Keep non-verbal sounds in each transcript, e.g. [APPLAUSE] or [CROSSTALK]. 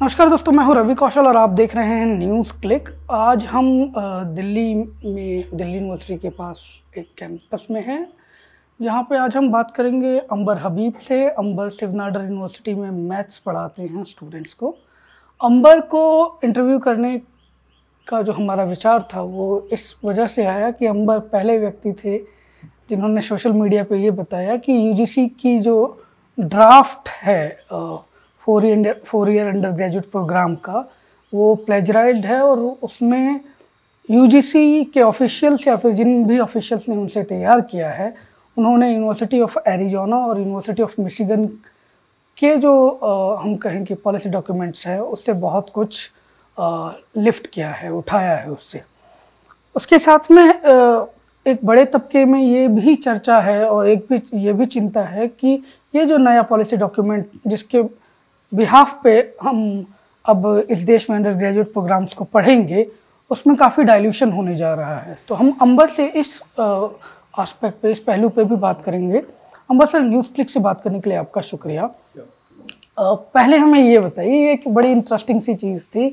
नमस्कार दोस्तों मैं हूं रवि कौशल और आप देख रहे हैं न्यूज़ क्लिक आज हम दिल्ली में दिल्ली यूनिवर्सिटी के पास एक कैंपस में हैं जहां पे आज हम बात करेंगे अंबर हबीब से अंबर शिवनाडर यूनिवर्सिटी में मैथ्स पढ़ाते हैं स्टूडेंट्स को अंबर को इंटरव्यू करने का जो हमारा विचार था वो इस वजह से आया कि अंबर पहले व्यक्ति थे जिन्होंने सोशल मीडिया पर ये बताया कि यू की जो ड्राफ्ट है four year four year undergraduate programme का वो प्लेजराइड है और उसमें यूजीसी के ऑफिशियल्स या फिर जिन भी ऑफिशियल्स ने उनसे तैयार किया है उन्होंने यूनिवर्सिटी ऑफ एरिजोना और यूनिवर्सिटी ऑफ मिशिगन के जो आ, हम कहें कि पॉलिसी डॉक्यूमेंट्स हैं उससे बहुत कुछ आ, लिफ्ट किया है उठाया है उससे उसके साथ में आ, एक बड़े तबके में ये भी चर्चा है और एक भी ये भी चिंता है कि ये जो नया पॉलिसी डॉक्यूमेंट जिसके बिहाफ पे हम अब इस देश में अंडर ग्रेजुएट प्रोग्राम्स को पढ़ेंगे उसमें काफ़ी डाइल्यूशन होने जा रहा है तो हम अंबर से इस आस्पेक्ट पे इस पहलू पे भी बात करेंगे अंबर सर न्यूज़ क्लिक से बात करने के लिए आपका शुक्रिया पहले हमें ये बताइए एक बड़ी इंटरेस्टिंग सी चीज़ थी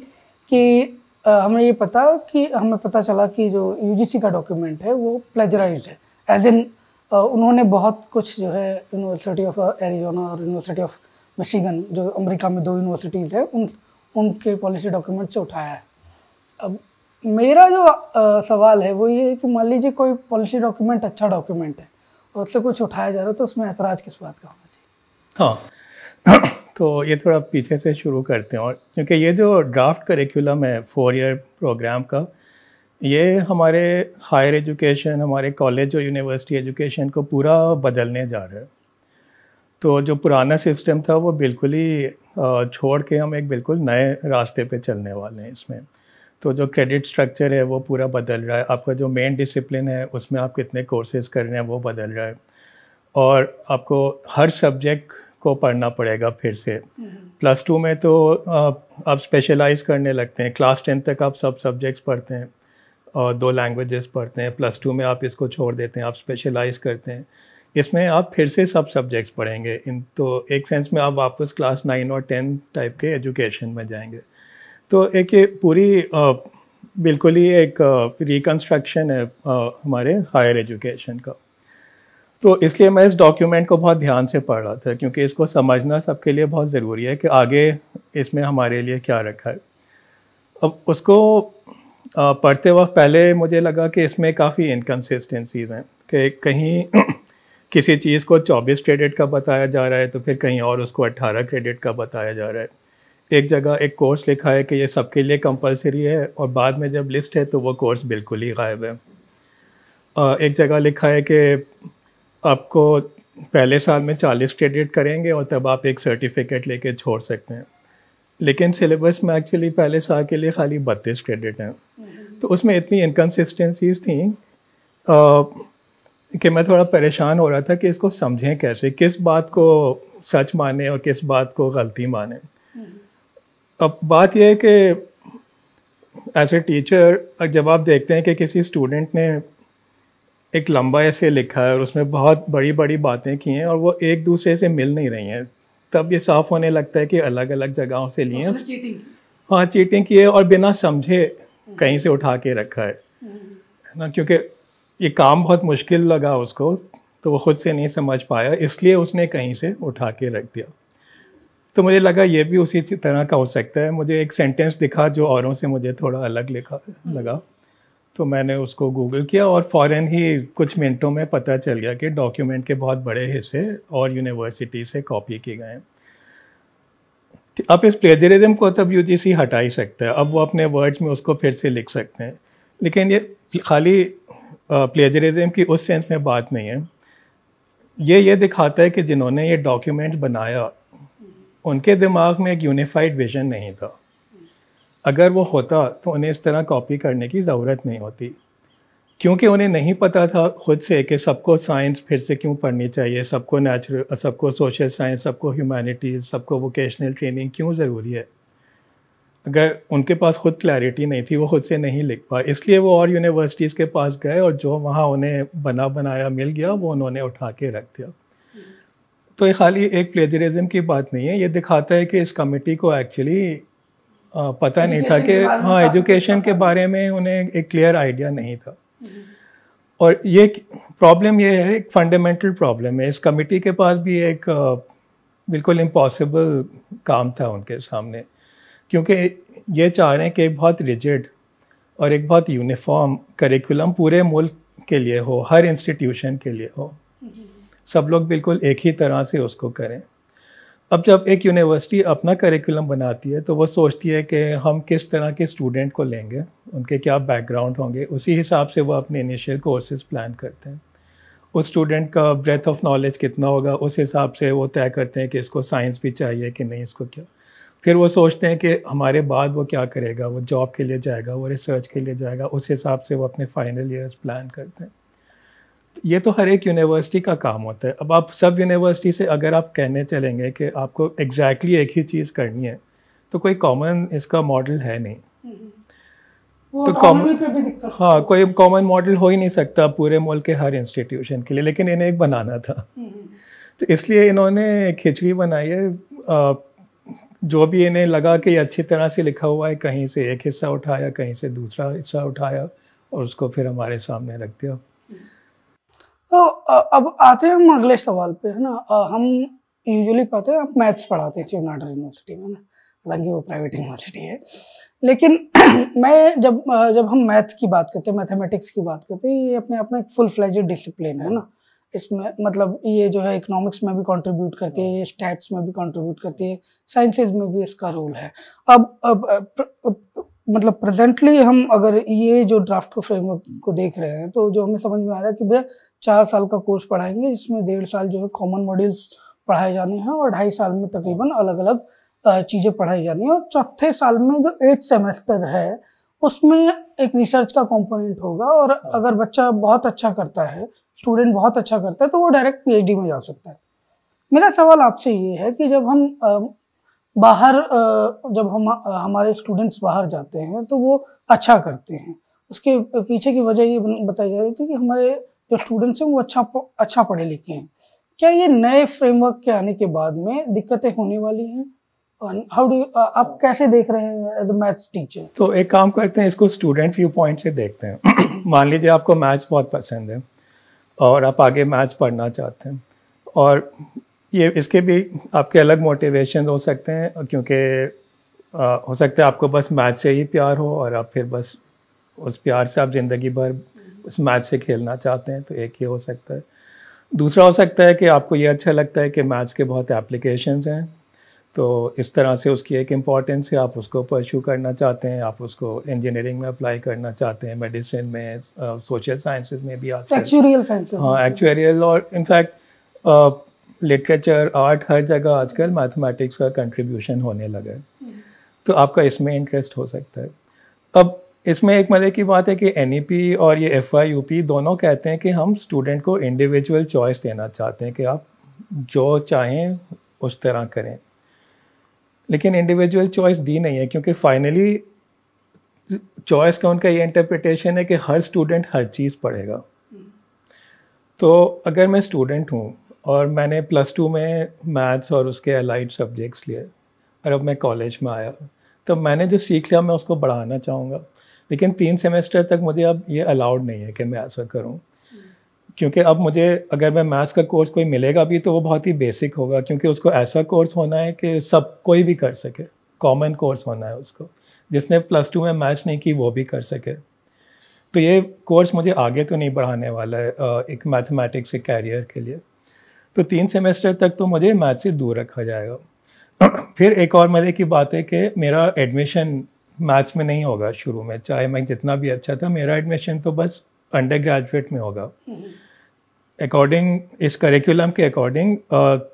कि हमें ये पता कि हमें पता चला कि जो यू का डॉक्यूमेंट है वो प्लेजराइज है एज इन उन्होंने बहुत कुछ जो है यूनिवर्सिटी ऑफ एरिजोना और यूनिवर्सिटी ऑफ मिशिगन जो अमेरिका में दो यूनिवर्सिटीज़ है उन उनके पॉलिसी डॉक्यूमेंट से उठाया है अब मेरा जो आ, सवाल है वो ये है कि मान लीजिए कोई पॉलिसी डॉक्यूमेंट अच्छा डॉक्यूमेंट है और उससे कुछ उठाया जा रहा है तो उसमें ऐतराज़ किस बात का होना चाहिए हाँ [CLEARS THROAT] तो ये थोड़ा पीछे से शुरू करते हैं और क्योंकि ये जो ड्राफ्ट करिकुलम है फोर ईयर प्रोग्राम का ये हमारे हायर एजुकेशन हमारे कॉलेज और यूनिवर्सिटी एजुकेशन को पूरा बदलने जा रहा है तो जो पुराना सिस्टम था वो बिल्कुल ही छोड़ के हम एक बिल्कुल नए रास्ते पे चलने वाले हैं इसमें तो जो क्रेडिट स्ट्रक्चर है वो पूरा बदल रहा है आपका जो मेन डिसिप्लिन है उसमें आप कितने कोर्सेज कर रहे हैं वो बदल रहा है और आपको हर सब्जेक्ट को पढ़ना पड़ेगा फिर से प्लस हम्म। टू में तो आप स्पेशलाइज करने लगते हैं क्लास टेन तक आप सब सब्जेक्ट्स पढ़ते हैं और दो लैंग्वेजेस पढ़ते हैं प्लस टू में आप इसको छोड़ देते हैं आप स्पेशलाइज करते हैं इसमें आप फिर से सब सब्जेक्ट्स पढ़ेंगे इन तो एक सेंस में आप वापस क्लास नाइन और टेन टाइप के एजुकेशन में जाएंगे तो एक ये पूरी बिल्कुल ही एक रिकन्स्ट्रक्शन है आ, हमारे हायर एजुकेशन का तो इसलिए मैं इस डॉक्यूमेंट को बहुत ध्यान से पढ़ रहा था क्योंकि इसको समझना सबके लिए बहुत ज़रूरी है कि आगे इसमें हमारे लिए क्या रखा है अब उसको पढ़ते वक्त पहले मुझे लगा कि इसमें काफ़ी इनकन्सिस्टेंसीज हैं कि कहीं किसी चीज़ को 24 क्रेडिट का बताया जा रहा है तो फिर कहीं और उसको 18 क्रेडिट का बताया जा रहा है एक जगह एक कोर्स लिखा है कि ये सबके लिए कंपलसरी है और बाद में जब लिस्ट है तो वो कोर्स बिल्कुल ही गायब है एक जगह लिखा है कि आपको पहले साल में 40 क्रेडिट करेंगे और तब आप एक सर्टिफिकेट लेके छोड़ सकते हैं लेकिन सिलेबस में एक्चुअली पहले साल के लिए खाली बत्तीस क्रेडिट हैं हम्म। तो उसमें इतनी इनकन्सिस्टेंसीज थी कि मैं थोड़ा परेशान हो रहा था कि इसको समझें कैसे किस बात को सच माने और किस बात को गलती माने हम्म। अब बात यह है कि एज ए टीचर जब आप देखते हैं कि किसी स्टूडेंट ने एक लंबा ऐसे लिखा है और उसमें बहुत बड़ी बड़ी बातें की हैं और वो एक दूसरे से मिल नहीं रही हैं तब ये साफ होने लगता है कि अलग अलग जगहों से लिए हाँ चीटिंग की है और बिना समझे कहीं से उठा के रखा है हम्म। ना क्योंकि ये काम बहुत मुश्किल लगा उसको तो वो ख़ुद से नहीं समझ पाया इसलिए उसने कहीं से उठा के रख दिया तो मुझे लगा ये भी उसी तरह का हो सकता है मुझे एक सेंटेंस दिखा जो औरों से मुझे थोड़ा अलग लिखा लगा तो मैंने उसको गूगल किया और फ़ौर ही कुछ मिनटों में पता चल गया कि डॉक्यूमेंट के बहुत बड़े हिस्से और यूनिवर्सिटी से कॉपी किए गए हैं अब इस प्लेजरिज्म को तब यू हटा ही सकता है अब वो अपने वर्ड्स में उसको फिर से लिख सकते हैं लेकिन ये खाली प्लेजरिज्म की उस सेंस में बात नहीं है ये ये दिखाता है कि जिन्होंने ये डॉक्यूमेंट बनाया उनके दिमाग में एक यूनिफाइड विजन नहीं था अगर वो होता तो उन्हें इस तरह कॉपी करने की ज़रूरत नहीं होती क्योंकि उन्हें नहीं पता था खुद से कि सबको साइंस फिर से क्यों पढ़नी चाहिए सबको नेचुरल सबको सोशल साइंस सबको ह्यूमैनिटीज़ सबको वोकेशनल ट्रेनिंग क्यों ज़रूरी है अगर उनके पास खुद क्लैरिटी नहीं थी वो खुद से नहीं लिख पाए इसलिए वो और यूनिवर्सिटीज़ के पास गए और जो वहाँ उन्हें बना बनाया मिल गया वो उन्होंने उठा के रख दिया तो ये खाली एक प्लेजरिज्म की बात नहीं है ये दिखाता है कि इस कमेटी को एक्चुअली पता नहीं था कि हाँ एजुकेशन के बारे में उन्हें एक क्लियर आइडिया नहीं था हम्म। और ये प्रॉब्लम ये है एक फंडामेंटल प्रॉब्लम है इस कमेटी के पास भी एक बिल्कुल इम्पॉसिबल काम था उनके सामने क्योंकि ये चाह रहे हैं कि एक बहुत रिजिड और एक बहुत यूनिफॉर्म करिकुलम पूरे मुल्क के लिए हो हर इंस्टीट्यूशन के लिए हो सब लोग बिल्कुल एक ही तरह से उसको करें अब जब एक यूनिवर्सिटी अपना करिकुलम बनाती है तो वो सोचती है कि हम किस तरह के स्टूडेंट को लेंगे उनके क्या बैकग्राउंड होंगे उसी हिसाब से वो अपने इनिशियल कोर्सेज प्लान करते हैं उस स्टूडेंट का ब्रेथ ऑफ नॉलेज कितना होगा उस हिसाब से वो तय करते हैं कि इसको साइंस भी चाहिए कि नहीं इसको क्या फिर वो सोचते हैं कि हमारे बाद वो क्या करेगा वो जॉब के लिए जाएगा वो रिसर्च के लिए जाएगा उस हिसाब से वो अपने फाइनल ईयर्स प्लान करते हैं ये तो हर एक यूनिवर्सिटी का काम होता है अब आप सब यूनिवर्सिटी से अगर आप कहने चलेंगे कि आपको एग्जैक्टली exactly एक ही चीज़ करनी है तो कोई कॉमन इसका मॉडल है नहीं तो कॉमन हाँ कोई कॉमन मॉडल हो ही नहीं सकता पूरे मुल्क के हर इंस्टीट्यूशन के लिए लेकिन इन्हें एक बनाना था हम्म। तो इसलिए इन्होंने खिचड़ी बनाई है जो भी इन्हें लगा कि अच्छी तरह से लिखा हुआ है कहीं से एक हिस्सा उठाया कहीं से दूसरा हिस्सा उठाया और उसको फिर हमारे सामने रख दिया तो अब आते हैं हम अगले सवाल पे है ना हम यूजुअली पाते हैं आप मैथ्स पढ़ाते हैं शिवनाडर यूनिवर्सिटी में ना हालांकि वो प्राइवेट यूनिवर्सिटी है लेकिन [CLEARS THROAT] मैं जब जब हम मैथ्स की बात करते हैं मैथमेटिक्स की बात करते हैं ये अपने आप में एक फुल फ्लैज डिसिप्लिन है ना इसमें मतलब ये जो है इकोनॉमिक्स में भी कंट्रीब्यूट करती है ये स्टैट्स में भी कंट्रीब्यूट करती है साइंसेज में भी इसका रोल है अब अब, अब, मतलब प्रेजेंटली हम अगर ये जो ड्राफ्ट को फ्रेमवर्क को देख रहे हैं तो जो हमें समझ में आ रहा है कि भैया चार साल का कोर्स पढ़ाएंगे जिसमें डेढ़ साल जो है कॉमन मॉड्यूल्स पढ़ाए जाने हैं और ढाई साल में तकरीबन अलग अलग चीज़ें पढ़ाई जानी है और चौथे साल में जो एट सेमेस्टर है उसमें एक रिसर्च का कंपोनेंट होगा और अगर बच्चा बहुत अच्छा करता है स्टूडेंट बहुत अच्छा करता है तो वो डायरेक्ट पीएचडी में जा सकता है मेरा सवाल आपसे ये है कि जब हम बाहर जब हम हमारे स्टूडेंट्स बाहर जाते हैं तो वो अच्छा करते हैं उसके पीछे की वजह ये बताई जा रही थी कि हमारे जो स्टूडेंट्स हैं वो अच्छा अच्छा पढ़े लिखे हैं क्या ये नए फ्रेमवर्क के आने के बाद में दिक्कतें होने वाली हैं हाउ डू आप कैसे देख रहे हैं एज अ मैथ्स टीचर तो एक काम करते हैं इसको स्टूडेंट व्यू पॉइंट से देखते हैं [CLEARS THROAT] मान लीजिए आपको मैथ्स बहुत पसंद है और आप आगे मैथ्स पढ़ना चाहते हैं और ये इसके भी आपके अलग मोटिवेशन हो सकते हैं क्योंकि हो सकता है आपको बस मैच से ही प्यार हो और आप फिर बस उस प्यार से आप ज़िंदगी भर उस मैच से खेलना चाहते हैं तो एक ही हो सकता है दूसरा हो सकता है कि आपको ये अच्छा लगता है कि मैच के बहुत एप्लीकेशंस हैं तो इस तरह से उसकी एक इम्पॉर्टेंस है आप उसको परस्यू करना चाहते हैं आप उसको इंजीनियरिंग में अप्लाई करना चाहते हैं मेडिसिन में सोशल साइंसेज में भी आप हाँ एक्चुअरियल और इनफैक्ट लिटरेचर आर्ट हर जगह आजकल मैथमेटिक्स का कंट्रीब्यूशन होने लगा है हम्म। तो आपका इसमें इंटरेस्ट हो सकता है अब इसमें एक मजे की बात है कि एन e और ये एफ दोनों कहते हैं कि हम स्टूडेंट को इंडिविजुअल चॉइस देना चाहते हैं कि आप जो चाहें उस तरह करें लेकिन इंडिविजुअल चॉइस दी नहीं है क्योंकि फाइनली चॉइस का उनका ये इंटरप्रिटेशन है कि हर स्टूडेंट हर चीज़ पढ़ेगा तो अगर मैं स्टूडेंट हूँ और मैंने प्लस टू में मैथ्स और उसके अलाइड सब्जेक्ट्स लिए और अब मैं कॉलेज में आया तो मैंने जो सीख लिया मैं उसको बढ़ाना चाहूँगा लेकिन तीन सेमेस्टर तक मुझे अब ये अलाउड नहीं है कि मैं ऐसा करूँ क्योंकि अब मुझे अगर मैं मैथ्स का कोर्स कोई मिलेगा भी तो वो बहुत ही बेसिक होगा क्योंकि उसको ऐसा कोर्स होना है कि सब कोई भी कर सके कॉमन कोर्स होना है उसको जिसने प्लस टू में मैथ्स नहीं की वो भी कर सके तो ये कोर्स मुझे आगे तो नहीं बढ़ाने वाला है एक मैथमेटिक्स के कैरियर के लिए तो तीन सेमेस्टर तक तो मुझे मैथ से दूर रखा जाएगा [CLEARS THROAT] फिर एक और मज़े की बात है कि मेरा एडमिशन मैथ्स में नहीं होगा शुरू में चाहे मैं जितना भी अच्छा था मेरा एडमिशन तो बस अंडर ग्रेजुएट में होगा हम्म। अकॉर्डिंग इस करिकुलम के अकॉर्डिंग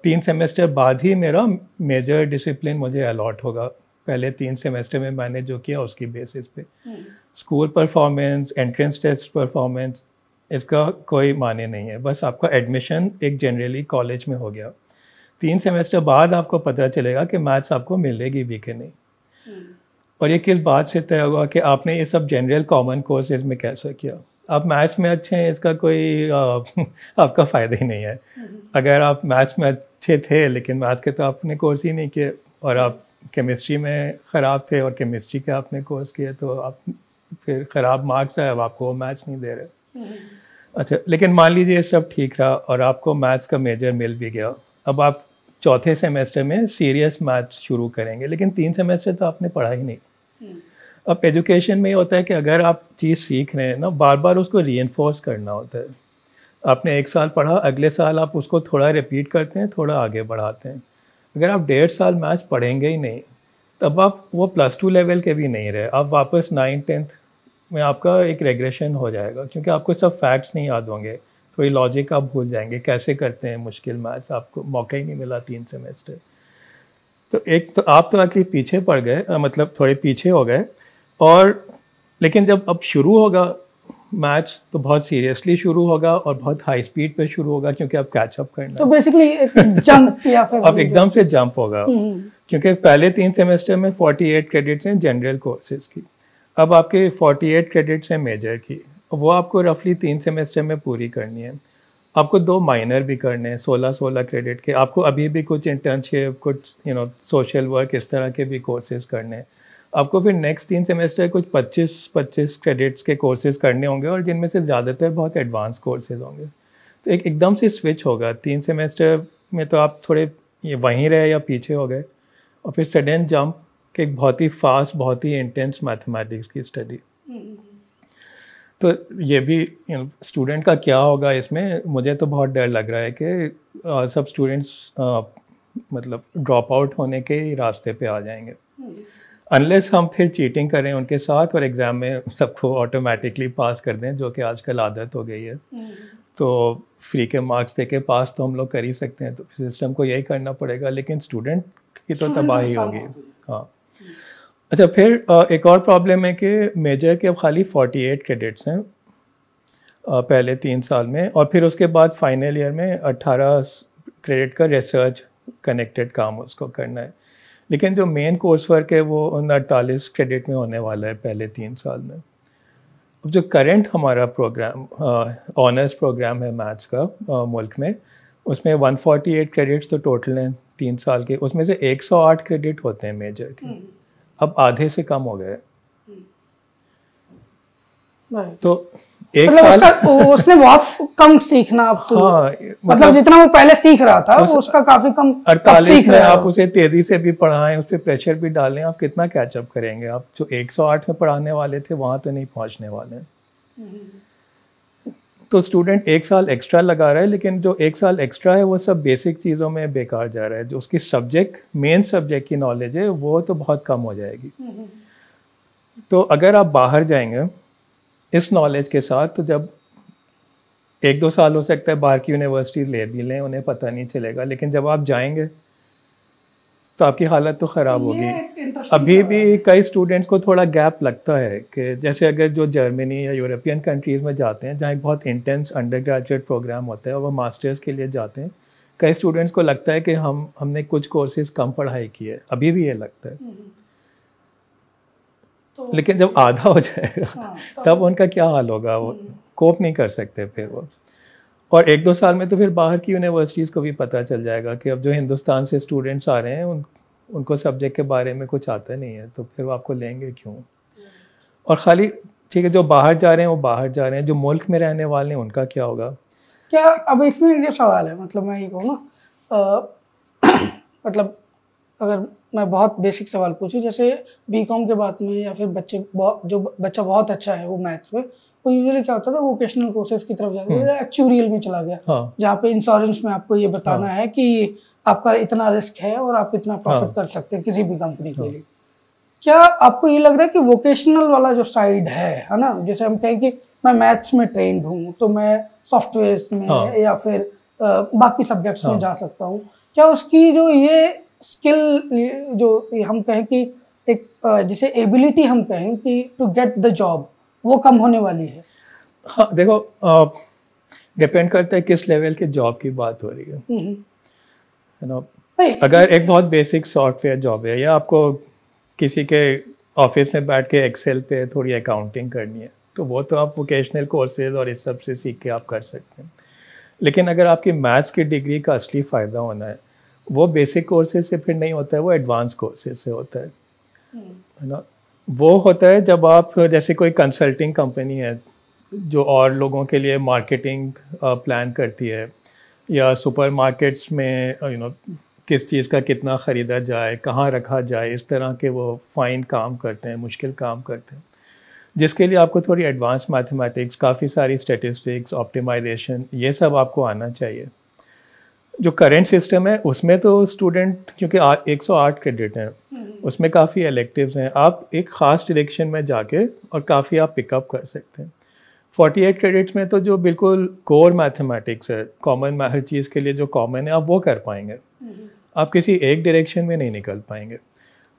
तीन सेमेस्टर बाद ही मेरा मेजर डिसिप्लिन मुझे अलॉट होगा पहले तीन सेमेस्टर में मैंने जो किया उसकी बेसिस पे school performance entrance test performance इसका कोई माने नहीं है बस आपका एडमिशन एक जनरली कॉलेज में हो गया तीन सेमेस्टर बाद आपको पता चलेगा कि मैथ्स आपको मिलेगी भी कि नहीं हम्म। और ये किस बात से तय हुआ कि आपने ये सब जनरल कॉमन कोर्सेज में कैसे किया आप मैथ्स में अच्छे हैं इसका कोई [LAUGHS] आपका फ़ायदा ही नहीं है हम्म। अगर आप मैथ्स में अच्छे थे लेकिन मैथ्स के तो आपने कोर्स ही नहीं किए और आप केमिस्ट्री में ख़राब थे और केमिस्ट्री के आपने कोर्स किए तो आप फिर ख़राब मार्क्स आए अब आपको वो मैथ्स नहीं दे रहे हम्म। अच्छा लेकिन मान लीजिए सब ठीक रहा और आपको मैथ्स का मेजर मिल भी गया अब आप चौथे सेमेस्टर में सीरियस मैथ्स शुरू करेंगे लेकिन तीन सेमेस्टर तो आपने पढ़ा ही नहीं हम्म। अब एजुकेशन में ये होता है कि अगर आप चीज़ सीख रहे हैं ना बार बार उसको री करना होता है आपने एक साल पढ़ा अगले साल आप उसको थोड़ा रिपीट करते हैं थोड़ा आगे बढ़ाते हैं अगर आप डेढ़ साल मैथ्स पढ़ेंगे ही नहीं तब आप वो प्लस टू लेवल के भी नहीं रहे आप वापस नाइन्थ टेंथ में आपका एक रेग्रेशन हो जाएगा क्योंकि आपको सब फैक्ट्स नहीं याद होंगे थोड़ी तो लॉजिक आप भूल जाएंगे कैसे करते हैं मुश्किल मैथ्स आपको मौका ही नहीं मिला तीन सेमेस्टर तो एक तो आप तो आखिर पीछे पड़ गए मतलब थोड़े पीछे हो गए और लेकिन जब अब शुरू होगा मैच तो बहुत सीरियसली शुरू होगा और बहुत हाई स्पीड पे शुरू होगा क्योंकि आप कैचअप करना तो बेसिकली जंप [LAUGHS] या अब एकदम से जंप होगा हम्म। क्योंकि पहले तीन सेमेस्टर में 48 क्रेडिट्स हैं जनरल कोर्सेज की अब आपके 48 क्रेडिट्स हैं मेजर की वो आपको रफली तीन सेमेस्टर में पूरी करनी है आपको दो माइनर भी करने हैं सोलह सोलह क्रेडिट के आपको अभी भी कुछ इंटर्नशिप कुछ यू नो सोशल वर्क इस तरह के भी कोर्सेज करने हैं आपको फिर नेक्स्ट तीन सेमेस्टर कुछ 25 25 क्रेडिट्स के कोर्सेज करने होंगे और जिनमें से ज़्यादातर बहुत एडवांस कोर्सेज होंगे तो एक एकदम से स्विच होगा तीन सेमेस्टर में तो आप थोड़े ये वहीं रहे या पीछे हो गए और फिर सडन जंप के एक बहुत ही फास्ट बहुत ही इंटेंस मैथमेटिक्स की स्टडी तो ये भी स्टूडेंट का क्या होगा इसमें मुझे तो बहुत डर लग रहा है कि आ, सब स्टूडेंट्स मतलब ड्रॉप आउट होने के रास्ते पे आ जाएंगे अनलेस हम फिर चीटिंग करें उनके साथ और एग्ज़ाम में सबको ऑटोमेटिकली पास कर दें जो कि आजकल आदत हो गई है हम्म। तो फ्री के मार्क्स दे के पास तो हम लोग कर ही सकते हैं तो सिस्टम को यही करना पड़ेगा लेकिन स्टूडेंट की तो हम्म, तबाही होगी हाँ अच्छा फिर एक और प्रॉब्लम है कि मेजर के अब खाली 48 क्रेडिट्स हैं पहले तीन साल में और फिर उसके बाद फाइनल ईयर में 18 क्रेडिट का रिसर्च कनेक्टेड काम उसको करना है लेकिन जो मेन कोर्स वर्क है वो उन अड़तालीस क्रेडिट में होने वाला है पहले तीन साल में अब जो करंट हमारा प्रोग्राम ऑनर्स प्रोग्राम है मैथ्स का आ, मुल्क में उसमें 148 क्रेडिट्स तो टोटल हैं तीन साल के उसमें से 108 क्रेडिट होते हैं मेजर के हम्म। अब आधे से कम हो गए हम्म। तो एक मतलब साल उसका, उसने बहुत कम सीखना आप हाँ, मतलब, मतलब जितना वो पहले सीख रहा था उस, उसका काफी कम अड़तालीस आप उसे तेजी से भी पढ़ाएं उस पर प्रेशर भी डालें आप कितना कैचअप करेंगे आप जो 108 में पढ़ाने वाले थे वहां तो नहीं पहुंचने वाले तो स्टूडेंट एक साल एक्स्ट्रा लगा रहा है लेकिन जो एक साल एक्स्ट्रा है वो सब बेसिक चीज़ों में बेकार जा रहा है जो उसकी सब्जेक्ट मेन सब्जेक्ट की नॉलेज है वो तो बहुत कम हो जाएगी हम्म। तो अगर आप बाहर जाएंगे इस नॉलेज के साथ जब एक दो साल हो सकता है बाहर की यूनिवर्सिटी ले भी लें उन्हें पता नहीं चलेगा लेकिन जब आप जाएंगे तो आपकी हालत तो ख़राब होगी अभी भी कई स्टूडेंट्स को थोड़ा गैप लगता है कि जैसे अगर जो जर्मनी या यूरोपियन कंट्रीज़ में जाते हैं जहाँ एक बहुत इंटेंस अंडर ग्रेजुएट प्रोग्राम होता है और वो मास्टर्स के लिए जाते हैं कई स्टूडेंट्स को लगता है कि हम हमने कुछ कोर्सेज कम पढ़ाई की है अभी भी ये लगता है हम्म। तो लेकिन जब आधा हो जाएगा हाँ, तब, तब उनका क्या हाल होगा वो हम्म। कोप नहीं कर सकते फिर वो और एक दो साल में तो फिर बाहर की यूनिवर्सिटीज़ को भी पता चल जाएगा कि अब जो हिंदुस्तान से स्टूडेंट्स आ रहे हैं उन उनको सब्जेक्ट के बारे में कुछ आता नहीं है तो फिर वो आपको लेंगे क्यों हम्म। और खाली ठीक है जो बाहर जा रहे हैं वो बाहर जा रहे हैं जो मुल्क में रहने वाले हैं उनका क्या होगा क्या अब इसमें ये सवाल है मतलब मैं ये कहूँ ना [COUGHS] मतलब अगर मैं बहुत बेसिक सवाल पूछूँ जैसे बी कॉम के बाद में या फिर बच्चे जो बच्चा बहुत अच्छा है वो मैथ्स में वो यूजली क्या होता था वोकेशनल कोर्सेज की तरफ जाता था एक्चुरियल में चला गया हाँ। जहाँ पे इंश्योरेंस में आपको ये बताना हाँ। है कि आपका इतना रिस्क है और आप इतना प्रॉफिट हाँ। कर सकते हैं किसी भी कंपनी के हाँ। लिए क्या आपको ये लग रहा है कि वोकेशनल वाला जो साइड है है ना जैसे हम कहें कि मैं मैथ्स में ट्रेंड हूँ तो मैं सॉफ्टवेयर में हाँ। या फिर बाकी सब्जेक्ट्स में हाँ। जा सकता हूँ क्या उसकी जो ये स्किल जो हम कहें कि एक जिसे एबिलिटी हम कहें कि टू गेट द जॉब वो कम होने वाली है हाँ देखो डिपेंड करता है किस लेवल के जॉब की बात हो रही है यू हम्म, हम्म। नो अगर एक बहुत बेसिक सॉफ्टवेयर जॉब है या आपको किसी के ऑफिस में बैठ के एक्सेल पे थोड़ी अकाउंटिंग करनी है तो वो तो आप वोकेशनल कोर्सेज और इस सब से सीख के आप कर सकते हैं लेकिन अगर आपकी मैथ्स की डिग्री का असली फ़ायदा होना है वो बेसिक कोर्सेज से फिर नहीं होता है वो एडवांस कोर्सेज से होता है hmm. है ना वो होता है जब आप जैसे कोई कंसल्टिंग कंपनी है जो और लोगों के लिए मार्केटिंग प्लान करती है या सुपरमार्केट्स में यू नो किस चीज़ का कितना ख़रीदा जाए कहाँ रखा जाए इस तरह के वो फाइन काम करते हैं मुश्किल काम करते हैं जिसके लिए आपको थोड़ी एडवांस मैथमेटिक्स काफ़ी सारी स्टेटिस्टिक्स ऑप्टिमाइजेशन ये सब आपको आना चाहिए जो करेंट सिस्टम है उसमें तो स्टूडेंट क्योंकि 108 क्रेडिट हैं हम्म। उसमें काफ़ी एलेक्टिव हैं आप एक ख़ास डरेक्शन में जाके और काफ़ी आप पिकअप कर सकते हैं 48 क्रेडिट्स में तो जो बिल्कुल कोर मैथमेटिक्स है कॉमन हर चीज़ के लिए जो कॉमन है आप वो कर पाएंगे हम्म। आप किसी एक डरेक्शन में नहीं निकल पाएंगे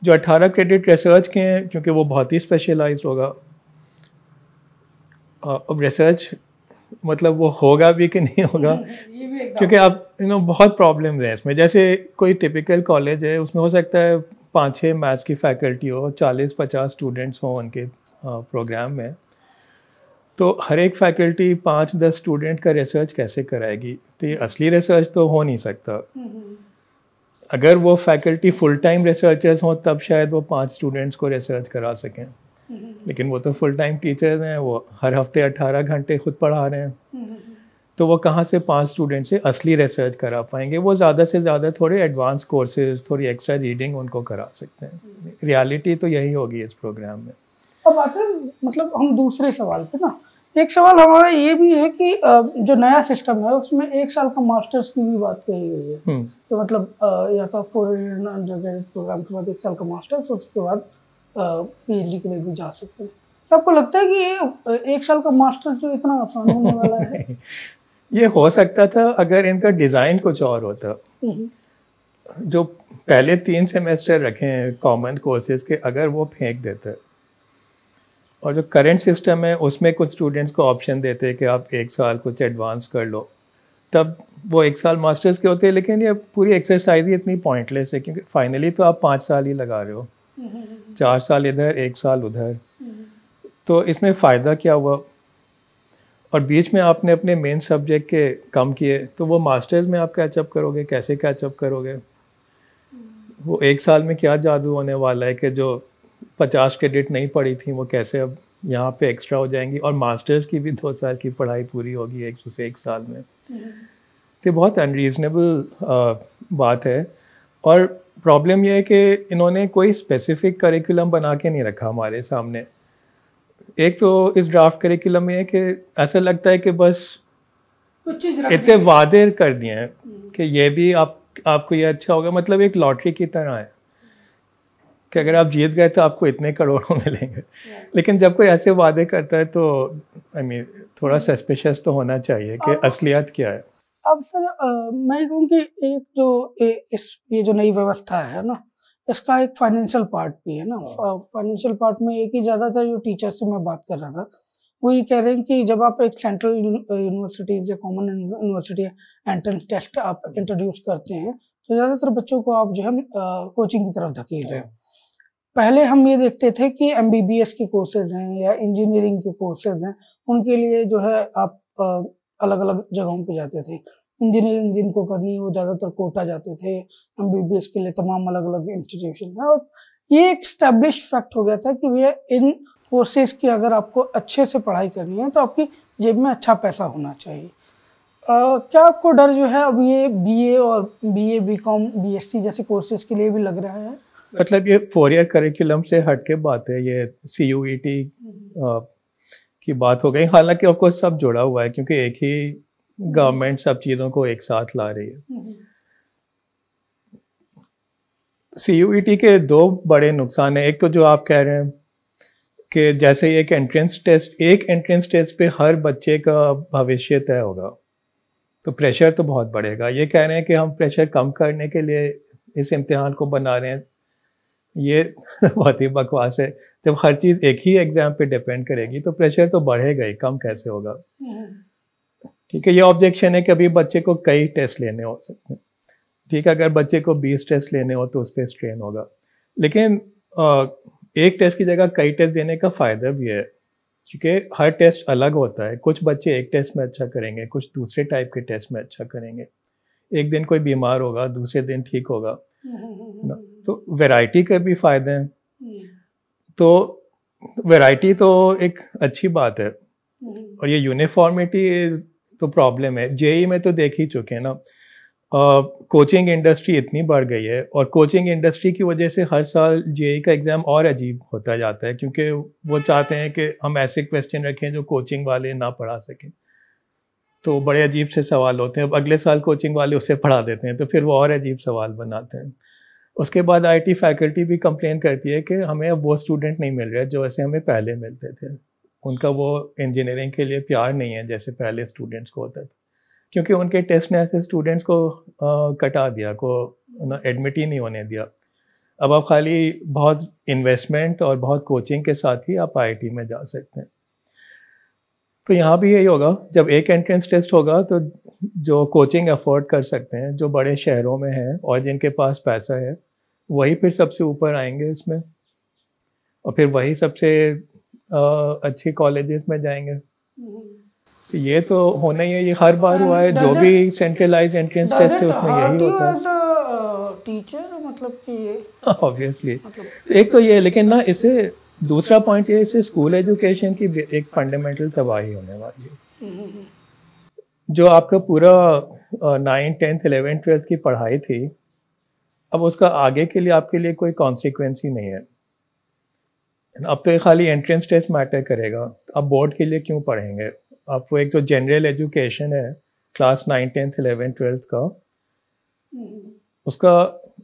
जो 18 क्रेडिट रिसर्च के हैं क्योंकि वो बहुत ही स्पेशलाइज होगा रिसर्च मतलब वो होगा भी कि नहीं होगा हम्म, क्योंकि अब यू नो बहुत प्रॉब्लम है इसमें जैसे कोई टिपिकल कॉलेज है उसमें हो सकता है पाँच छः मैथ्स की फैकल्टी हो चालीस पचास स्टूडेंट्स हों उनके प्रोग्राम में तो हर एक फैकल्टी पाँच दस स्टूडेंट का रिसर्च कैसे कराएगी तो ये असली रिसर्च तो हो नहीं सकता हम्म, हम्म। अगर वो फैकल्टी फुल टाइम रिसर्चर्स हों तब शायद वो पाँच स्टूडेंट्स को रिसर्च करा सकें लेकिन वो तो फुल टाइम टीचर हैं वो हर हफ्ते अट्ठारह घंटे खुद पढ़ा रहे हैं तो वो कहाँ से पांच स्टूडेंट से असली रिसर्च करा पाएंगे वो ज़्यादा से ज़्यादा थोड़े एडवांस कोर्सेज थोड़ी एक्स्ट्रा रीडिंग उनको करा सकते हैं रियलिटी तो यही होगी इस प्रोग्राम में अब आखिर मतलब हम दूसरे सवाल पे ना एक सवाल हमारा ये भी है कि जो नया सिस्टम है उसमें एक साल का मास्टर्स की भी बात कही गई है तो मतलब या तो फोर प्रोग्राम के बाद एक साल का मास्टर्स उसके बाद पी के लिए भी जा सकते हैं आपको लगता है कि ये एक साल का मास्टर जो इतना आसान होने [LAUGHS] वाला है ये हो सकता था अगर इनका डिज़ाइन कुछ और होता हम्म। जो पहले तीन सेमेस्टर रखे हैं कॉमन कोर्सेज के अगर वो फेंक देते और जो करंट सिस्टम है उसमें कुछ स्टूडेंट्स को ऑप्शन देते कि आप एक साल कुछ एडवांस कर लो तब वो एक साल मास्टर्स के होते लेकिन ये पूरी एक्सरसाइज ही इतनी पॉइंटलेस है क्योंकि फाइनली तो आप पाँच साल ही लगा रहे हो चार साल इधर एक साल उधर तो इसमें फ़ायदा क्या हुआ और बीच में आपने अपने मेन सब्जेक्ट के कम किए तो वो मास्टर्स में आप कैचअप करोगे कैसे कैचअप करोगे वो एक साल में क्या जादू होने वाला है कि जो पचास क्रेडिट नहीं पड़ी थी वो कैसे अब यहाँ पे एक्स्ट्रा हो जाएंगी और मास्टर्स की भी दो साल की पढ़ाई पूरी होगी एक से एक साल में तो बहुत अनरीजनेबल बात है और प्रॉब्लम यह है कि इन्होंने कोई स्पेसिफिक करिकुलम बना के नहीं रखा हमारे सामने एक तो इस ड्राफ्ट करिकुलम में है कि ऐसा लगता है कि बस इतने वादे कर दिए हैं हम्म। कि ये भी आप आपको ये अच्छा होगा मतलब एक लॉटरी की तरह है कि अगर आप जीत गए तो आपको इतने करोड़ों [LAUGHS] मिलेंगे लेकिन जब कोई ऐसे वादे करता है तो आई I मीन mean, थोड़ा सस्पिशियस हम्म। तो होना चाहिए कि असलियत क्या है अब सर मैं मैं कहूँ कि एक जो ए, इस ये जो नई व्यवस्था है ना इसका एक फाइनेंशियल पार्ट भी है ना फाइनेंशियल हाँ। पार्ट में एक ही ज़्यादातर जो टीचर से मैं बात कर रहा था वो ये कह रहे हैं कि जब आप एक सेंट्रल यूनिवर्सिटी या कॉमन यूनिवर्सिटी एंट्रेंस टेस्ट आप इंट्रोड्यूस हाँ। करते हैं तो ज़्यादातर बच्चों को आप जो है कोचिंग की तरफ धकेल रहे हैं हाँ। पहले हम ये देखते थे कि एम के कोर्सेज हैं या इंजीनियरिंग के कोर्सेज हैं उनके लिए जो है आप अलग अलग जगहों पे जाते थे इंजीनियरिंग जिनको करनी है वो ज़्यादातर कोटा जाते थे एम के लिए तमाम अलग अलग इंस्टीट्यूशन है और ये एक स्टैब्लिश फैक्ट हो गया था कि भैया इन कोर्सेज़ की अगर आपको अच्छे से पढ़ाई करनी है तो आपकी जेब में अच्छा पैसा होना चाहिए आ, क्या आपको डर जो है अब ये बी और बी बीए बीकॉम बीएससी जैसे कोर्सेज के लिए भी लग रहा है मतलब ये फोर ईयर करिकुलम से हट के बात है ये सी यू ई टी की बात हो गई हालांकि ऑफकोर्स सब जुड़ा हुआ है क्योंकि एक ही गवर्नमेंट सब चीज़ों को एक साथ ला रही है सी हम्म। e के दो बड़े नुकसान हैं एक तो जो आप कह रहे हैं कि जैसे एक एंट्रेंस टेस्ट एक एंट्रेंस टेस्ट पे हर बच्चे का भविष्य तय होगा तो प्रेशर तो बहुत बढ़ेगा ये कह रहे हैं कि हम प्रेशर कम करने के लिए इस इम्तिहान को बना रहे हैं ये [LAUGHS] बहुत ही बकवास है जब हर चीज़ एक ही एग्ज़ाम पे डिपेंड करेगी तो प्रेशर तो बढ़ेगा ही कम कैसे होगा हम्म। ठीक है ये ऑब्जेक्शन है कि अभी बच्चे को कई टेस्ट लेने हो सकते हैं ठीक है अगर बच्चे को बीस टेस्ट लेने हो तो उस पर स्ट्रेन होगा लेकिन एक टेस्ट की जगह कई टेस्ट देने का फ़ायदा भी है क्योंकि हर टेस्ट अलग होता है कुछ बच्चे एक टेस्ट में अच्छा करेंगे कुछ दूसरे टाइप के टेस्ट में अच्छा करेंगे एक दिन कोई बीमार होगा दूसरे दिन ठीक होगा तो वैरायटी के भी फ़ायदे हैं हम्म। तो वैरायटी तो एक अच्छी बात है हम्म। और ये यूनिफॉर्मिटी तो प्रॉब्लम है जेई e में तो देख ही चुके हैं ना कोचिंग इंडस्ट्री इतनी बढ़ गई है और कोचिंग इंडस्ट्री की वजह से हर साल जेई e का एग्ज़ाम और अजीब होता जाता है क्योंकि वो चाहते हैं कि हम ऐसे क्वेश्चन रखें जो कोचिंग वाले ना पढ़ा सकें तो बड़े अजीब से सवाल होते हैं अब अगले साल कोचिंग वाले उसे पढ़ा देते हैं तो फिर वो और अजीब सवाल बनाते हैं उसके बाद आईटी फैकल्टी भी कंप्लेन करती है कि हमें अब वो स्टूडेंट नहीं मिल रहे जो ऐसे हमें पहले मिलते थे उनका वो इंजीनियरिंग के लिए प्यार नहीं है जैसे पहले स्टूडेंट्स को होता था क्योंकि उनके टेस्ट ने ऐसे स्टूडेंट्स को आ, कटा दिया को एडमिट ही नहीं होने दिया अब आप खाली बहुत इन्वेस्टमेंट और बहुत कोचिंग के साथ ही आप आई में जा सकते हैं तो यहाँ भी यही होगा जब एक एंट्रेंस टेस्ट होगा तो जो कोचिंग अफोर्ड कर सकते हैं जो बड़े शहरों में हैं और जिनके पास पैसा है वही फिर सबसे ऊपर आएंगे इसमें और फिर वही सबसे अच्छी कॉलेजेस में जाएंगे तो ये तो होना ही है ये हर बार हुआ है जो भी सेंट्रलाइज एंट्रेंस टेस्ट है उसमें यही होता है टीचर uh, मतलब कि ये ऑब्वियसली [LAUGHS] मतलब एक तो ये लेकिन ना इसे दूसरा पॉइंट ये इसे स्कूल एजुकेशन की एक फंडामेंटल तबाही होने वाली है जो आपका पूरा नाइन्थ टेंथ इलेवेंथ ट्वेल्थ की पढ़ाई थी अब उसका आगे के लिए आपके लिए कोई कॉन्सिक्वेंस ही नहीं है अब तो ये खाली एंट्रेंस टेस्ट मैटर करेगा आप बोर्ड के लिए क्यों पढ़ेंगे अब वो एक जो जनरल एजुकेशन है class nine tenth eleven twelfth का हम्म। उसका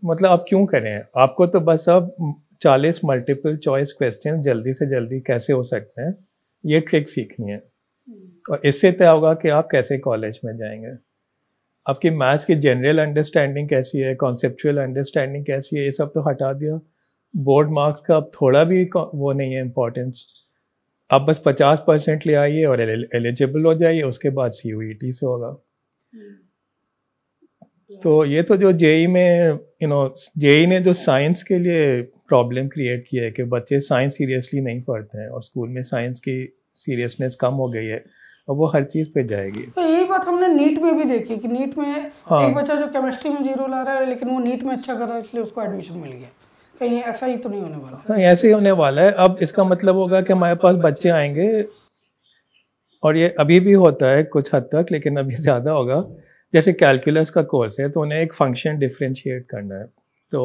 मतलब आप क्यों करें आपको तो बस अब 40 मल्टीपल चॉइस क्वेश्चन जल्दी से जल्दी कैसे हो सकते हैं ये ट्रिक सीखनी है हम्म। और इससे तय होगा कि आप कैसे कॉलेज में जाएंगे आपकी मैथ्स की जनरल अंडरस्टैंडिंग कैसी है कॉन्सेप्चुअल अंडरस्टैंडिंग कैसी है ये सब तो हटा दिया बोर्ड मार्क्स का अब थोड़ा भी वो नहीं है इम्पोर्टेंस आप बस पचास परसेंट ले आइए और एलिजिबल हो जाइए उसके बाद सी e से होगा हम्म। तो ये तो जो जेई में यू नो जेई ने जो साइंस के लिए प्रॉब्लम क्रिएट किया है कि बच्चे साइंस सीरियसली नहीं पढ़ते हैं और स्कूल में साइंस की सीरियसनेस कम हो गई है और वो हर चीज़ पे जाएगी तो यही बात हमने नीट में भी देखी कि नीट में हाँ। एक बच्चा जो केमिस्ट्री में जीरो ला रहा है लेकिन वो नीट में अच्छा कर रहा है इसलिए उसको एडमिशन मिल गया कहीं ऐसा ही तो नहीं होने वाला नहीं हाँ, ऐसे ही होने वाला है अब इसका मतलब होगा कि हमारे पास बच्चे आएंगे और ये अभी भी होता है कुछ हद तक लेकिन अभी [LAUGHS] ज़्यादा होगा जैसे कैलकुलस का कोर्स है तो उन्हें एक फंक्शन डिफ्रेंशिएट करना है तो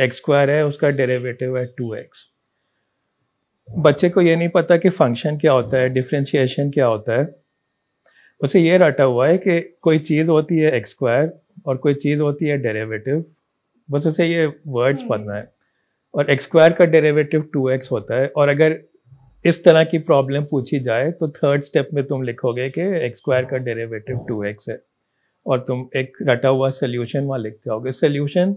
एक्स स्क्वायर है उसका डेरेवेटिव है टू एक्स बच्चे को ये नहीं पता कि फंक्शन क्या होता है डिफ्रेंशिएशन क्या होता है उसे ये रटा हुआ है कि कोई चीज़ होती है एक्स स्क्वायर और कोई चीज़ होती है डेरेवेटिव बस उसे ये वर्ड्स हम्म। पढ़ना है और एक्स स्क्वायर का डेरेवेटिव टू एक्स होता है और अगर इस तरह की प्रॉब्लम पूछी जाए तो थर्ड स्टेप में तुम लिखोगे कि एक्स स्क्वायर का डेरेवेटिव टू एक्स है और तुम एक रटा हुआ सोल्यूशन वहाँ लिखते जाओगे सोल्यूशन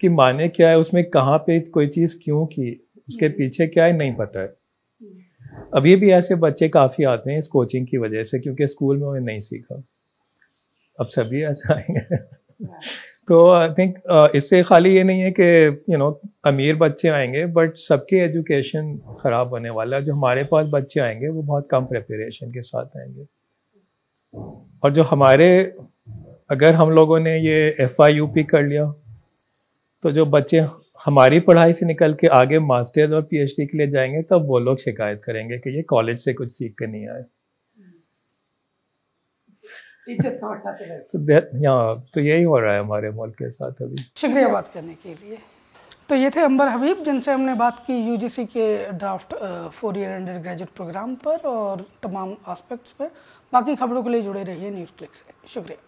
की माने क्या है उसमें कहाँ पे कोई चीज़ क्यों की उसके हम्म। पीछे क्या है नहीं पता है हम्म। अभी भी ऐसे बच्चे काफ़ी आते हैं इस कोचिंग की वजह से क्योंकि स्कूल में उन्हें नहीं सीखा अब सभी ऐसा आएंगे हाँ। तो आई थिंक uh, इससे खाली ये नहीं है कि यू नो अमीर बच्चे आएंगे बट सबके एजुकेशन ख़राब होने वाला है जो हमारे पास बच्चे आएंगे वो बहुत कम प्रिपरेशन के साथ आएंगे और जो हमारे अगर हम लोगों ने ये एफ आई यू पी कर लिया तो जो बच्चे हमारी पढ़ाई से निकल के आगे मास्टर्स और पीएचडी के लिए जाएंगे तब वो लोग शिकायत करेंगे कि ये कॉलेज से कुछ सीख के नहीं आए तो [LAUGHS] तो, हाँ, तो यही हो रहा है हमारे मुल्क के साथ अभी शुक्रिया बात करने के लिए तो ये थे अंबर हबीब जिनसे हमने बात की यूजीसी के draft four year undergraduate programme पर और तमाम आस्पेक्ट्स पर बाकी खबरों के लिए जुड़े रहिए न्यूज़ क्लिक से शुक्रिया